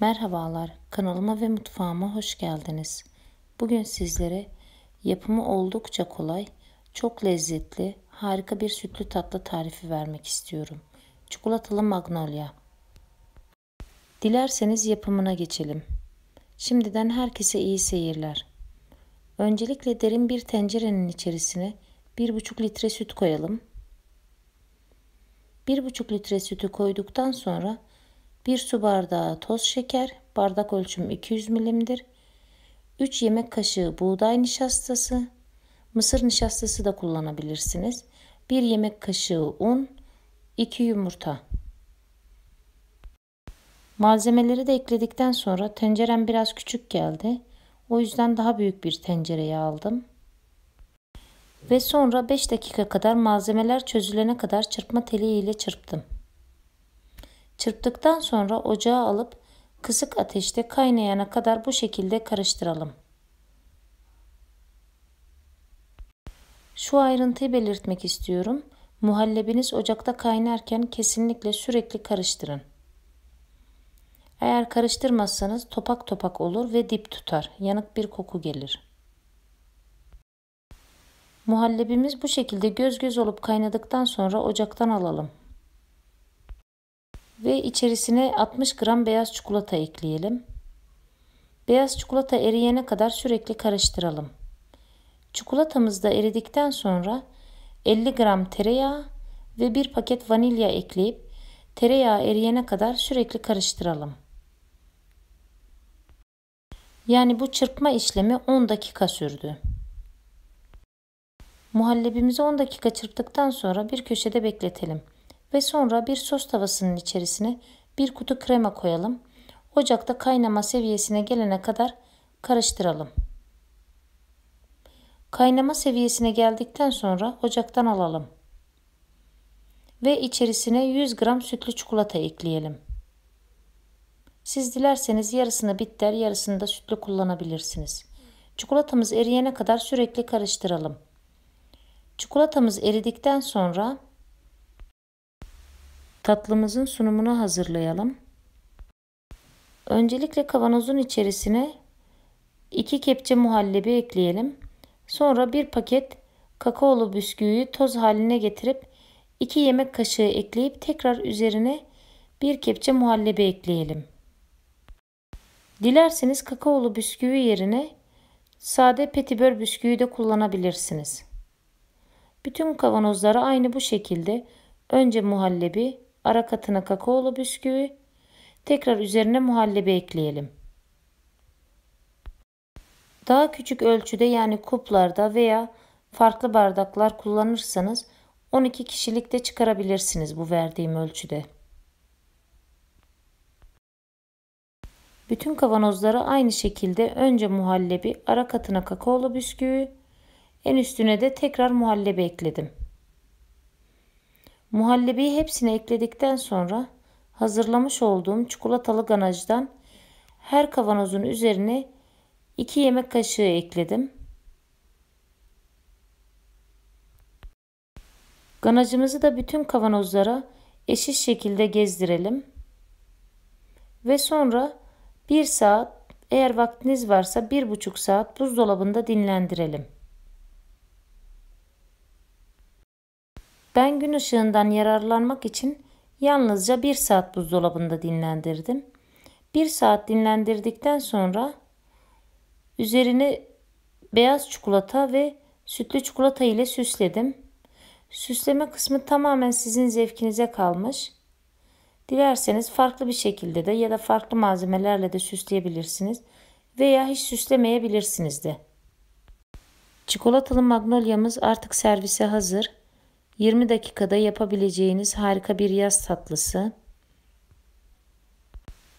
Merhabalar, kanalıma ve mutfağıma hoş geldiniz. Bugün sizlere yapımı oldukça kolay, çok lezzetli, harika bir sütlü tatlı tarifi vermek istiyorum. Çikolatalı magnolia. Dilerseniz yapımına geçelim. Şimdiden herkese iyi seyirler. Öncelikle derin bir tencerenin içerisine 1,5 litre süt koyalım. 1,5 litre sütü koyduktan sonra 1 su bardağı toz şeker, bardak ölçüm 200 milimdir. 3 yemek kaşığı buğday nişastası, mısır nişastası da kullanabilirsiniz. 1 yemek kaşığı un, 2 yumurta. Malzemeleri de ekledikten sonra tencerem biraz küçük geldi. O yüzden daha büyük bir tencereye aldım. Ve sonra 5 dakika kadar malzemeler çözülene kadar çırpma teli ile çırptım. Çırptıktan sonra ocağa alıp kısık ateşte kaynayana kadar bu şekilde karıştıralım. Şu ayrıntıyı belirtmek istiyorum. Muhallebiniz ocakta kaynarken kesinlikle sürekli karıştırın. Eğer karıştırmazsanız topak topak olur ve dip tutar. Yanık bir koku gelir. Muhallebimiz bu şekilde göz göz olup kaynadıktan sonra ocaktan alalım. Ve içerisine 60 gram beyaz çikolata ekleyelim. Beyaz çikolata eriyene kadar sürekli karıştıralım. Çikolatamız da eridikten sonra 50 gram tereyağı ve bir paket vanilya ekleyip tereyağı eriyene kadar sürekli karıştıralım. Yani bu çırpma işlemi 10 dakika sürdü. Muhallebimizi 10 dakika çırptıktan sonra bir köşede bekletelim ve sonra bir sos tavasının içerisine bir kutu krema koyalım. Ocakta kaynama seviyesine gelene kadar karıştıralım. Kaynama seviyesine geldikten sonra ocaktan alalım. Ve içerisine 100 gram sütlü çikolata ekleyelim. Siz dilerseniz yarısını bitter yarısını da sütlü kullanabilirsiniz. Çikolatamız eriyene kadar sürekli karıştıralım. Çikolatamız eridikten sonra Tatlımızın sunumunu hazırlayalım. Öncelikle kavanozun içerisine 2 kepçe muhallebi ekleyelim. Sonra bir paket kakaolu bisküviyi toz haline getirip 2 yemek kaşığı ekleyip tekrar üzerine 1 kepçe muhallebi ekleyelim. Dilerseniz kakaolu bisküvi yerine sade petibör bisküvi de kullanabilirsiniz. Bütün kavanozları aynı bu şekilde önce muhallebi ara katına kakaolu bisküvi, tekrar üzerine muhallebi ekleyelim. Daha küçük ölçüde yani kuplarda veya farklı bardaklar kullanırsanız 12 kişilik de çıkarabilirsiniz bu verdiğim ölçüde. Bütün kavanozlara aynı şekilde önce muhallebi, ara katına kakaolu bisküvi, en üstüne de tekrar muhallebi ekledim. Muhallebiyi hepsine ekledikten sonra hazırlamış olduğum çikolatalı ganajdan her kavanozun üzerine 2 yemek kaşığı ekledim. Ganajımızı da bütün kavanozlara eşit şekilde gezdirelim. Ve sonra 1 saat eğer vaktiniz varsa 1,5 saat buzdolabında dinlendirelim. Ben gün ışığından yararlanmak için yalnızca bir saat buzdolabında dinlendirdim. Bir saat dinlendirdikten sonra üzerine beyaz çikolata ve sütlü çikolata ile süsledim. Süsleme kısmı tamamen sizin zevkinize kalmış. Dilerseniz farklı bir şekilde de ya da farklı malzemelerle de süsleyebilirsiniz veya hiç süslemeyebilirsiniz de. Çikolatalı magnolyamız artık servise hazır. 20 dakikada yapabileceğiniz harika bir yaz tatlısı.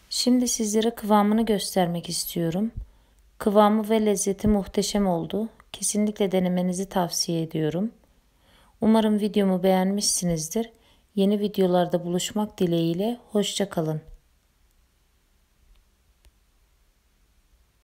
Şimdi sizlere kıvamını göstermek istiyorum. Kıvamı ve lezzeti muhteşem oldu. Kesinlikle denemenizi tavsiye ediyorum. Umarım videomu beğenmişsinizdir. Yeni videolarda buluşmak dileğiyle hoşça kalın.